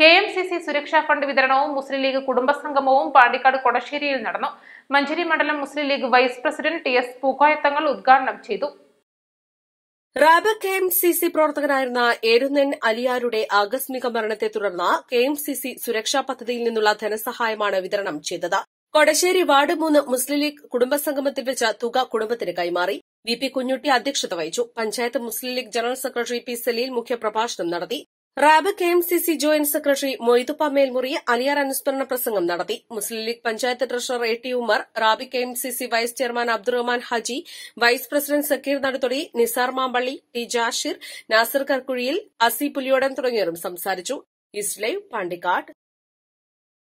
K M C C സുരക്ഷാ fund വിതരണവും മുസ്ലിം ലീഗ് കുടുംബസംഗമവും പാണ്ടിക്കാട് കൊടശ്ശേരിയിൽ നടന്നു മഞ്ചേരി മണ്ഡലം Muslim League vice president T S Pookoyathangal ഉദ്ഘാടനം ചെയ്തു Rabigh K M C C പ്രവർത്തകനായിരുന്ന ഏരുന്നൻ അലിയാരുടെ ആകസ്മിക മരണത്തെ തുടർന്ന് കെ എം സി സി സുരക്ഷാ പദ്ധതിയിൽ നിന്നുള്ള ധനസഹായമാണ് വിതരണം ചെയ്തത് കൊടശ്ശേരി വാർഡ് മൂന്ന് മുസ്ലിം ലീഗ് കുടുംബസംഗമത്തിൽ വെച്ച തുക കുടുംബത്തിന് കൈമാറി വി പി കുഞ്ഞുട്ടി അധ്യക്ഷത വഹിച്ചു panchayat Muslim League general secretary P Saleel മുഖ്യപ്രഭാഷണം നടത്തി Rabigh K M C C joint secretary Moythuppa Melmuri Aliyar അനുസ്മരണ പ്രസംഗം നടത്തി Muslim League panchayat treasurer A T Umar Rabigh K M C C vice chairman Abdurahman Haji vice president Sakkir Naduthodi Nisar Mampally T Jashir Nasar കർക്കുഴിയിൽ അസി പുലിയോടൻ തുടങ്ങിയവരും സംസാരിച്ചു ഈസ്റ്റ് പാണ്ടിക്കാട്